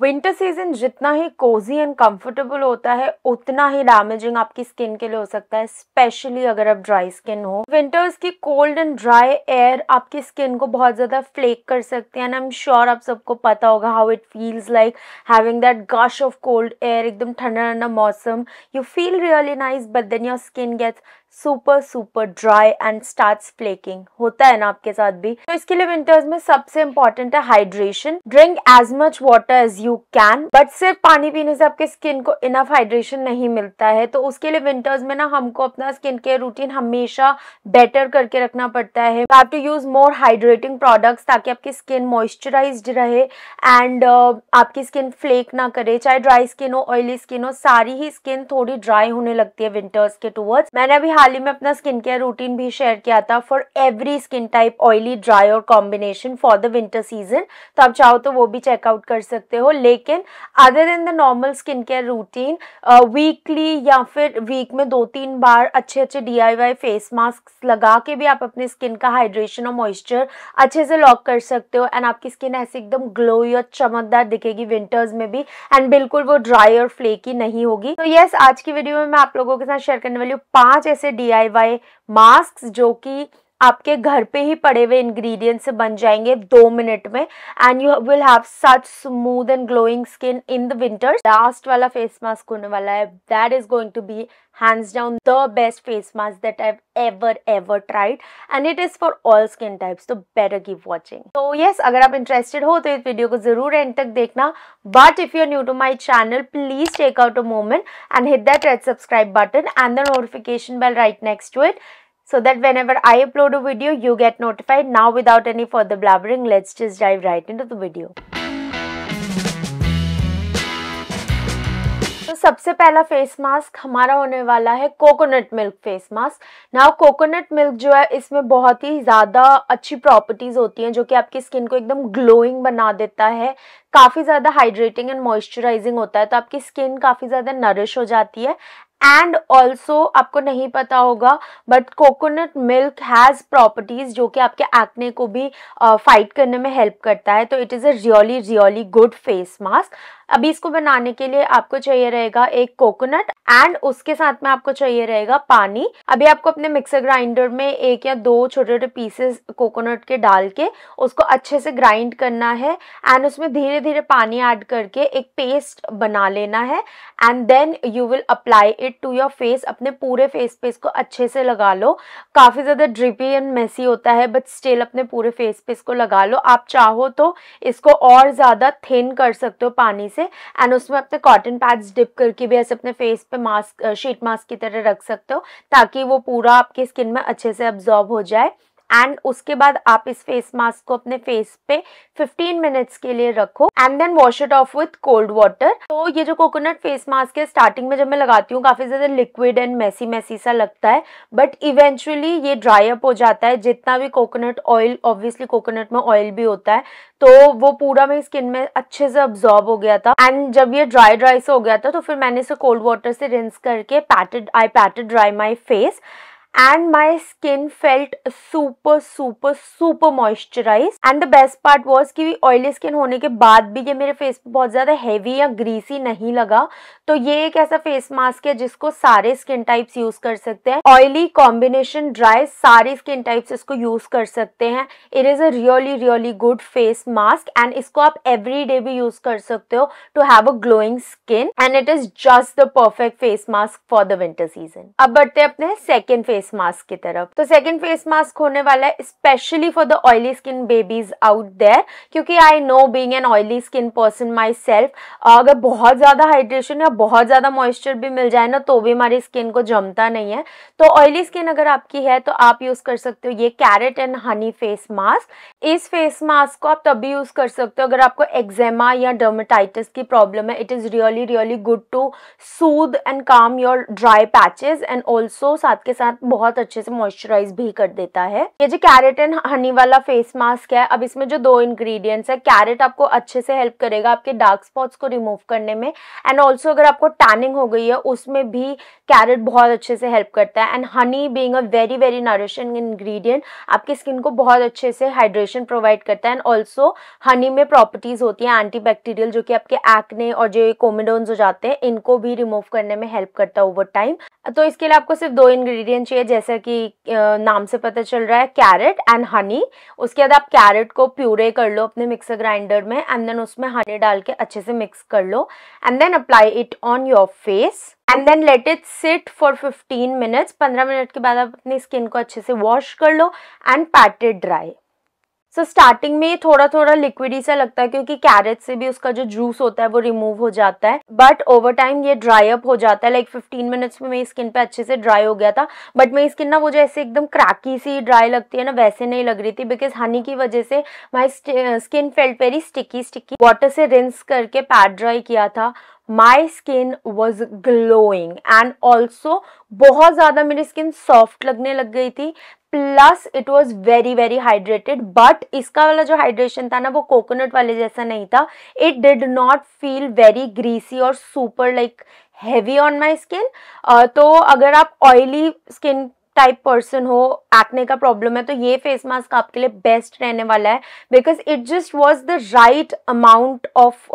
Winter season जितना ही Cozi and comfortable होता है उतना ही डैमेजिंग आपकी स्किन के लिए हो सकता है स्पेशली अगर आप ड्राई स्किन हो विंटर्स की कोल्ड एंड ड्राई एयर आपकी स्किन को बहुत ज्यादा फ्लेक कर सकती है एंड आई एम श्योर आप सबको पता होगा how it feels like having that gush of cold air एकदम ठंडा ठंडा मौसम you feel really nice but then your skin gets super super dry and starts flaking होता है ना आपके साथ भी तो इसके लिए विंटर्स में सबसे इंपॉर्टेंट है hydration drink as much water as you can but सिर्फ पानी पीने से आपके स्किन को इनफ हाइड्रेशन नहीं मिलता है तो उसके लिए विंटर्स में ना हमको अपना स्किन केयर रूटीन हमेशा बेटर करके रखना पड़ता है have to use more hydrating products ताकि आपकी स्किन मॉइस्चराइज रहे एंड uh, आपकी स्किन फ्लेक ना करे चाहे ड्राई स्किन हो ऑयली स्किन हो सारी ही स्किन थोड़ी ड्राई होने लगती है विंटर्स के टूवर्ड्स मैंने अभी हाल ही में अपना स्किन केयर रूटीन भी शेयर किया था for every skin type oily dry और combination for the winter season तो आप चाहो तो वो भी चेकआउट कर सकते हो लेकिन other than the normal skin care routine weekly या फिर वीक में दो तीन बार अच्छे अच्छे डी फेस मास्क लगा के भी आप अपने स्किन का हाइड्रेशन और मॉइस्चर अच्छे से लॉक कर सकते हो एंड आपकी स्किन ऐसे एकदम ग्लोई और चमकदार दिखेगी विंटर्स में भी एंड बिल्कुल वो ड्राई और फ्लेकी नहीं होगी तो यस आज की वीडियो में मैं आप लोगों के साथ शेयर करने वाली हूँ पांच ऐसे डी आई वाई मास्क जो कि आपके घर पे ही पड़े हुए इंग्रेडिएंट्स बन जाएंगे दो मिनट में and you will have such smooth and glowing skin in the winter last वाला फेस मास्क होने वाला है that is going to be hands down the best face mask that I ever ever tried and it is for all skin types तो better keep watching तो yes अगर आप interested हो तो इस वीडियो को जरूर एंड तक देखना but if you new to my channel please take out a moment and hit that red subscribe button and the notification bell right next to it so that whenever I upload a video, you get notified. Now without any further blabbering, let's just dive right into the video. सबसे पहला face mask हमारा होने वाला है coconut milk face mask now coconut milk जो है इसमें बहुत ही ज़्यादा अच्छी प्रॉपर्टीज़ होती हैं जो कि आपकी स्किन को एकदम ग्लोइंग बना देता है काफ़ी ज़्यादा हाइड्रेटिंग एंड मॉइस्चराइजिंग होता है तो आपकी स्किन काफ़ी ज़्यादा नरिश हो जाती है एंड ऑल्सो आपको नहीं पता होगा but coconut milk has properties जो कि आपके एक्ने को भी फाइट uh, करने में हेल्प करता है तो it is a really really good face mask अभी इसको बनाने के लिए आपको चाहिए रहेगा एक कोकोनट एंड उसके साथ में आपको चाहिए रहेगा पानी अभी आपको अपने मिक्सर ग्राइंडर में एक या दो छोटे छोटे पीसेस कोकोनट के डाल के उसको अच्छे से ग्राइंड करना है एंड उसमें धीरे धीरे पानी ऐड करके एक पेस्ट बना लेना है and then you will apply it to your face अपने पूरे फेस पे इसको अच्छे से लगा लो काफ़ी ज़्यादा ड्रिपी एंड मेसी होता है बट स्टिल अपने पूरे फेस पे इसको लगा लो आप चाहो तो इसको और ज़्यादा थिन कर सकते हो पानी से एंड उसमें अपने कॉटन पैड्स डिप करके भी ऐसे अपने फेस पे मास्क शीट मास्क की तरह रख सकते हो ताकि वो पूरा आपके स्किन में अच्छे से अब्जॉर्ब हो जाए एंड उसके बाद आप इस फेस मास्क को अपने फेस पे 15 मिनट्स के लिए रखो and then wash it off with cold water तो ये जो कोकोनट फेस मास्क है स्टार्टिंग में जब मैं लगाती हूँ काफी ज्यादा लिक्विड एंड मैसी मैसी सा लगता है बट इवेंचुअली ये ड्राई अप हो जाता है जितना भी कोकोनट ऑयल ऑब्वियसली कोकोनट में ऑयल भी होता है तो वो पूरा मेरी स्किन में अच्छे से अब्जॉर्ब हो गया था एंड जब ये ड्राई ड्राई से हो गया था तो फिर मैंने इसे कोल्ड वाटर से रिंस करके patted I patted dry my face and my skin felt super super super moisturized and the best part was कि oily skin होने के बाद भी ये मेरे face पे बहुत ज़्यादा heavy या greasy नहीं लगा तो ये एक ऐसा face mask है जिसको सारे skin types use कर सकते हैं oily combination dry सारे skin types इसको use कर सकते हैं it is a really really good face mask and इसको आप every day भी use कर सकते हो to have a glowing skin and it is just the perfect face mask for the winter season अब बढ़ते हैं अपने second face फेस मास्क की तरफ तो सेकेंड फेस मास्क होने वाला है specially for the oily skin babies out there क्योंकि I know being an oily skin person myself अगर बहुत ज़्यादा हाइड्रेशन या बहुत ज़्यादा मॉइस्चर भी मिल जाए ना तो भी हमारी स्किन को जमता नहीं है तो ऑयली स्किन अगर आपकी है तो आप यूज़ कर सकते हो ये carrot and honey face mask इस फेस मास्क को आप तभी यूज़ कर सकते हो अगर आपको एक्जेमा या डर्माटाइटिस की प्रॉब्लम है it is really really good to soothe and calm your dry patches and also साथ के साथ बहुत अच्छे से मॉइस्चराइज भी कर देता है ये जो कैरेट एंड हनी वाला फेस मास्क है अब इसमें जो दो इंग्रेडिएंट्स है कैरेट आपको अच्छे से हेल्प करेगा आपके डार्क स्पॉट्स को रिमूव करने में एंड ऑल्सो अगर आपको टैनिंग हो गई है उसमें भी कैरेट बहुत अच्छे से हेल्प करता है and honey being a very very nourishing ingredient आपकी स्किन को बहुत अच्छे से हाइड्रेशन प्रोवाइड करता है एंड ऑल्सो हनी में प्रॉपर्टीज होती है एंटी बैक्टीरियल जो कि आपके एक्ने और जो कोमिडोन्स हो जाते हैं इनको भी रिमूव करने में हेल्प करता है ओवर टाइम तो इसके लिए आपको सिर्फ दो इंग्रेडिएंट चाहिए है जैसा कि नाम से पता चल रहा है कैरेट एंड हनी उसके बाद आप कैरेट को प्यूरे कर लो अपने मिक्सर ग्राइंडर में एंड देन उसमें हनी डाल के अच्छे से मिक्स कर लो and then apply it on your face and then let it sit for 15 minutes 15 minute के बाद आप अपनी स्किन को अच्छे से वॉश कर लो and patted dry so so, starting में थोड़ा थोड़ा लिक्विड ही सा लगता है क्योंकि कैरेट से भी उसका जो जूस होता है वो रिमूव हो जाता है बट ओवर टाइम ये ड्राई अप हो जाता है लाइक फिफ्टीन मिनट्स में मेरी स्किन पे अच्छे से ड्राई हो गया था बट मेरी स्किन ना वो जैसे एकदम क्रैकी सी ड्राई लगती है ना वैसे नहीं लग रही थी बिकॉज हनी की वजह से my skin felt very sticky sticky water से रिंस करके पैड ड्राई किया था my skin was glowing and also बहुत ज़्यादा मेरी स्किन सॉफ्ट लगने लग गई थी plus it was very very hydrated but इसका वाला जो हाइड्रेशन था ना वो कोकोनट वाले जैसा नहीं था it did not feel very greasy और super like heavy on my skin तो अगर आप ऑयली स्किन टाइप पर्सन हो एक्ने का प्रॉब्लम है तो ये फेस मास्क आपके लिए बेस्ट रहने वाला है because it just was the right amount of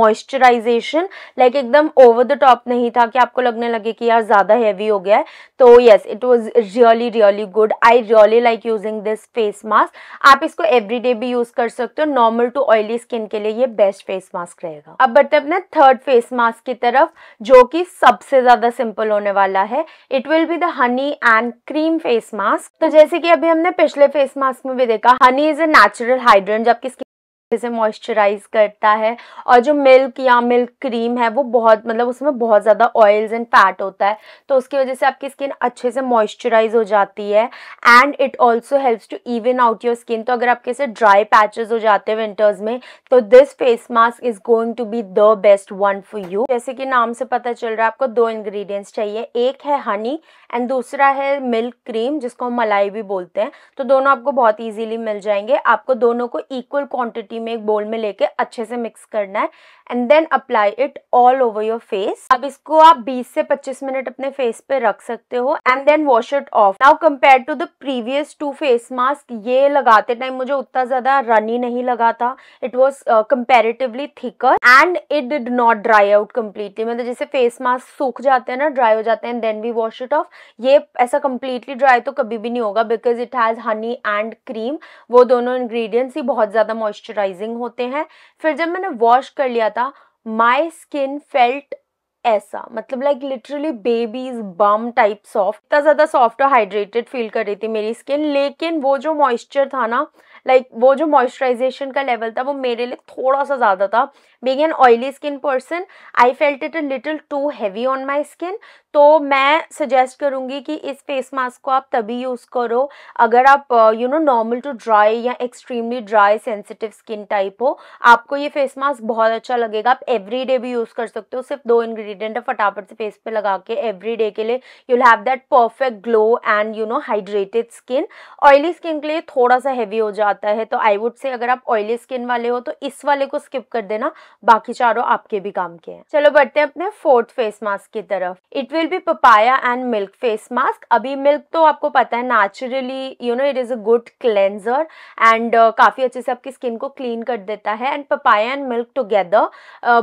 moisturisation like एकदम ओवर द टॉप नहीं था कि आपको लगने लगे कि यार ज़्यादा हैवी हो गया है तो yes it was really really good I really like using this face mask आप इसको डे भी यूज़ कर सकते हो नॉर्मल टू ऑयली स्किन के लिए ये बेस्ट फेस मास्क रहेगा अब बढ़ते अपने थर्ड फेस मास्क की तरफ जो कि सबसे ज़्यादा सिंपल होने वाला है it will be the honey and cream face mask तो जैसे कि अभी हमने पिछले फेस मास्क में भी देखा honey is a natural hydrant जबकि से मॉइस्चराइज करता है और जो मिल्क या मिल्क क्रीम है वो बहुत मतलब उसमें बहुत ज़्यादा ऑयल्स एंड फैट होता है तो उसकी वजह से आपकी स्किन अच्छे से मॉइस्चराइज हो जाती है and it also helps to even out your skin तो अगर आपके से ड्राई पैचेस हो जाते हैं विंटर्स में तो this face mask is going to be the best one for you जैसे कि नाम से पता चल रहा है आपको दो इन्ग्रीडियंट्स चाहिए एक है हनी एंड दूसरा है मिल्क क्रीम जिसको हम मलाई भी बोलते हैं तो दोनों आपको बहुत ईजिली मिल जाएंगे आपको दोनों को इक्वल क्वान्टिटी पानी में एक बोल में लेके अच्छे से मिक्स करना है and then apply it all over your face अब इसको आप 20 से 25 मिनट अपने फेस पे रख सकते हो and then wash it off now compare to the previous two face mask ये लगाते टाइम मुझे उतना ज्यादा रनी नहीं लगा था it was comparatively thicker and it did not dry out completely मतलब जैसे फेस मास्क सूख जाते हैं ना ड्राई हो जाते हैं then we wash it off ये ऐसा कंप्लीटली ड्राई तो कभी भी नहीं होगा because it has honey and cream वो दोनों इंग्रेडिएंट्स ही बहुत ज़्यादा मॉइस्चराइज मॉइस्चराइजिंग होते हैं फिर जब मैंने वॉश कर लिया था माई स्किन फेल्ट ऐसा मतलब like literally babies bum type soft इतना ज़्यादा सॉफ्ट और हाइड्रेटेड फील कर रही थी मेरी स्किन लेकिन वो जो मॉइस्चर था ना लाइक like, वो जो मॉइस्चराइजेशन का लेवल था वो मेरे लिए थोड़ा सा ज़्यादा था being an oily skin person I felt it a little too heavy on my skin तो मैं सजेस्ट करूंगी कि इस फेस मास्क को आप तभी यूज़ करो अगर आप you know normal to dry या extremely dry sensitive skin type हो आपको ये फेस मास्क बहुत अच्छा लगेगा आप एवरी भी यूज़ कर सकते हो सिर्फ दो इन्ग्रीडियंट फटाफट से फेस पे लगा के एवरी के लिए you'll have that perfect glow and you know hydrated skin oily skin के लिए थोड़ा सा हैवी हो जाता है तो आई वुड से अगर आप ऑयली स्किन वाले हो तो इस वाले को स्किप कर देना बाकी चारों आपके भी काम के हैं चलो बढ़ते हैं अपने फोर्थ फेस मास्क की तरफ it will be papaya and milk face mask अभी मिल्क तो आपको पता है naturally you know it is a good cleanser and काफ़ी अच्छे से आपकी स्किन को क्लीन कर देता है and papaya and milk together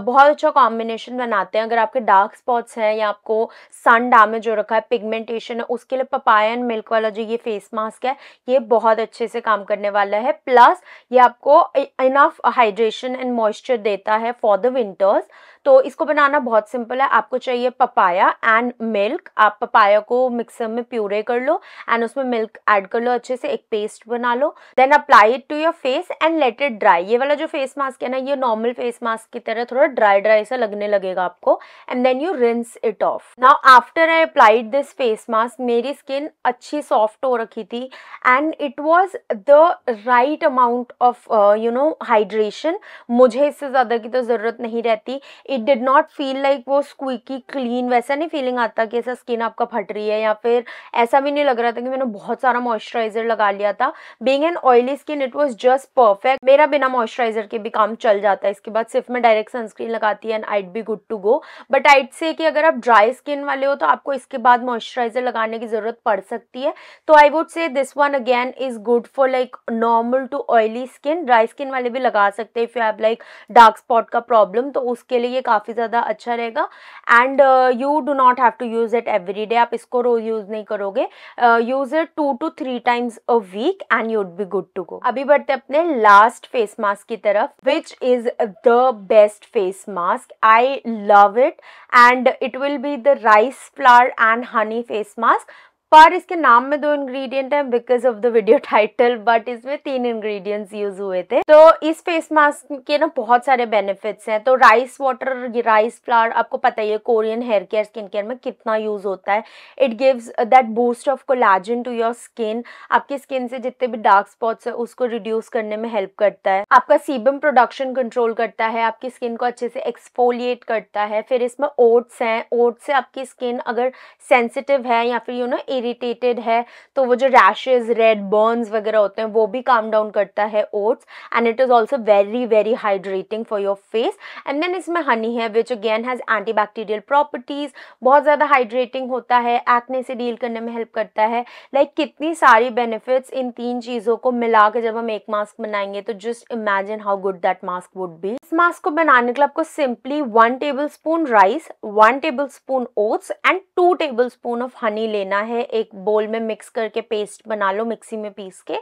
बहुत अच्छा कॉम्बिनेशन बनाते हैं अगर आपके डार्क स्पॉट्स हैं या आपको सन डैमेज हो रखा है पिगमेंटेशन है उसके लिए पपाया एंड मिल्क वाला जो ये फेस मास्क है ये बहुत अच्छे से काम करने वाला है प्लस ये आपको इनफ हाइड्रेशन एंड मॉइस्चर देता है फॉर द विंटर्स तो इसको बनाना बहुत सिंपल है आपको चाहिए पपाया एंड मिल्क आप पपाया को मिक्सर में प्यूरे कर लो एंड उसमें मिल्क ऐड कर लो अच्छे से एक पेस्ट बना लो then apply it to your face and let it dry ये वाला जो फेस मास्क है ना ये नॉर्मल फेस मास्क की तरह थोड़ा ड्राई ड्राई सा लगने लगेगा आपको and then you rinse it off now after I applied this face mask मेरी स्किन अच्छी सॉफ्ट हो रखी थी and it was the right amount of you know hydration मुझे इससे ज़्यादा की तो ज़रूरत नहीं रहती it did not feel like वो स्क्विकी क्लीन वैसा नहीं फीलिंग आता कि ऐसा स्किन आपका फट रही है या फिर ऐसा भी नहीं लग रहा था कि मैंने बहुत सारा मॉइस्चराइजर लगा लिया था being an oily skin it was just perfect मेरा बिना मॉइस्चराइजर के भी काम चल जाता है इसके बाद सिर्फ मैं डायरेक्ट सनस्क्रीन लगाती है and I'd be good to go but I'd say कि अगर आप ड्राई स्किन वाले हो तो आपको इसके बाद मॉइस्चराइजर लगाने की ज़रूरत पड़ सकती है तो I would say this one again is good for like normal to oily skin dry skin वाले भी लगा सकते हैं if you have like dark spot का प्रॉब्लम तो उसके लिए ये काफ़ी ज़्यादा अच्छा रहेगा and you do not have to use it every day आप इसको रोज़ यूज़ नहीं करोगे use it two to three times a week and you'd be good to गो अभी बढ़ते अपने लास्ट फेस मास्क की तरफ which is the best face mask I love it and it will be the rice flour and honey face mask पर इसके नाम में दो इंग्रेडिएंट हैं because of the video title but इसमें तीन इंग्रेडिएंट्स यूज हुए थे तो इस फेस मास्क के ना बहुत सारे बेनिफिट्स हैं तो राइस वाटर राइस फ्लावर आपको पता ही है Korean hair care skin care में कितना यूज होता है it gives that boost of collagen to your skin आपकी स्किन से जितने भी डार्क स्पॉट्स है उसको रिड्यूस करने में हेल्प करता है आपका सीबम प्रोडक्शन कंट्रोल करता है आपकी स्किन को अच्छे से एक्सफोलिएट करता है फिर इसमें ओट्स हैं ओट्स से आपकी स्किन अगर सेंसिटिव है या फिर you you know know, irritated है तो वो जो रैशेज रेड बर्न्स वगैरह होते हैं वो भी काम डाउन करता है oats and it is also very very hydrating for your face and then इसमें हनी है which again has antibacterial properties बहुत ज़्यादा हाइड्रेटिंग होता है एक्ने से डील करने में हेल्प करता है लाइक like, कितनी सारी बेनिफिट्स इन तीन चीज़ों को मिला के जब हम एक मास्क बनाएंगे तो just imagine how good that mask would be इस मास्क को बनाने के लिए आपको simply one tablespoon rice one tablespoon oats and two tablespoon of honey लेना है एक बोल में मिक्स करके पेस्ट बना लो मिक्सी में पीस के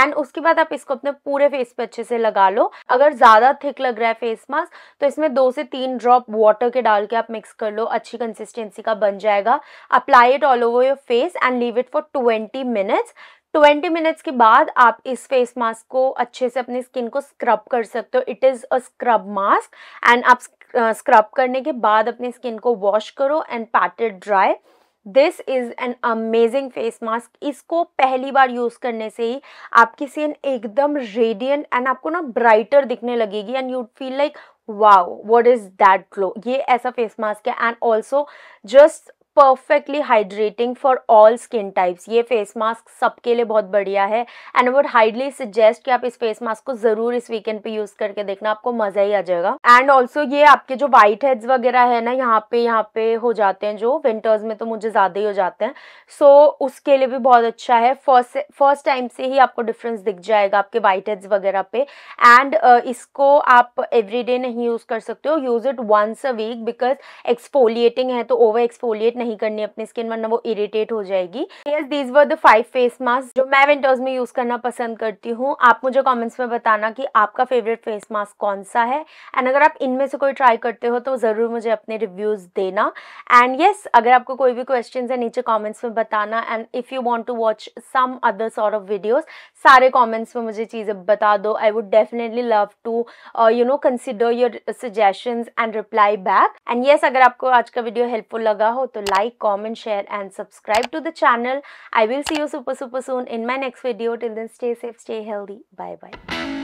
एंड उसके बाद आप इसको अपने पूरे फेस पे अच्छे से लगा लो अगर ज़्यादा थिक लग रहा है फेस मास्क तो इसमें दो से तीन ड्रॉप वाटर के डाल के आप मिक्स कर लो अच्छी कंसिस्टेंसी का बन जाएगा apply it all over your face and leave it for twenty minutes 20 minutes के बाद आप इस फेस मास्क को अच्छे से अपनी स्किन को स्क्रब कर सकते हो it is a scrub mask and आप स्क्रब करने के बाद अपनी स्किन को वॉश करो and patted dry this is an amazing face mask इसको पहली बार यूज़ करने से ही आपकी स्किन एकदम रेडियंट एंड आपको ना ब्राइटर दिखने लगेगी and you feel like wow what is that glow ये ऐसा फेस मास्क है and also just perfectly hydrating for all skin types ये फेस मास्क सबके लिए बहुत बढ़िया है एंड वुड हाइडली सजेस्ट कि आप इस फेस मास्क को ज़रूर इस वीकेंड पे यूज़ करके देखना आपको मज़ा ही आ जाएगा एंड ऑल्सो ये आपके जो वाइट हेड्स वगैरह है ना यहाँ पे यहाँ पे हो जाते हैं जो विंटर्स में तो मुझे ज़्यादा ही हो जाते हैं सो so, उसके लिए भी बहुत अच्छा है फर्स्ट फर्स्ट टाइम से ही आपको डिफरेंस दिख जाएगा आपके वाइट हेड्स वगैरह पे एंड uh, इसको आप डे नहीं यूज़ कर सकते हो use it once a week because exfoliating है तो ओवर एक्सफोलिएट नहीं करनी अपनी स्किन वरना वो इरिटेट हो जाएगी yes these were the five face mask जो मैं विंटर्स में यूज़ करना पसंद करती हूँ आप मुझे कॉमेंट्स में बताना कि आपका फेवरेट फेस मास्क कौन सा है एंड अगर आप इनमें से कोई ट्राई करते हो तो ज़रूर मुझे अपने रिव्यूज़ देना एंड येस yes, अगर आपको कोई भी क्वेश्चन है नीचे कॉमेंट्स में बताना and if you want to watch some other sort of videos सारे कॉमेंट्स में मुझे चीज़ें बता दो I would definitely love to you know consider your suggestion and reply back and yes अगर आपको आज का वीडियो हेल्पफुल लगा हो तो like comment share and subscribe to the channel i will see you super super soon in my next video till then stay safe stay healthy bye bye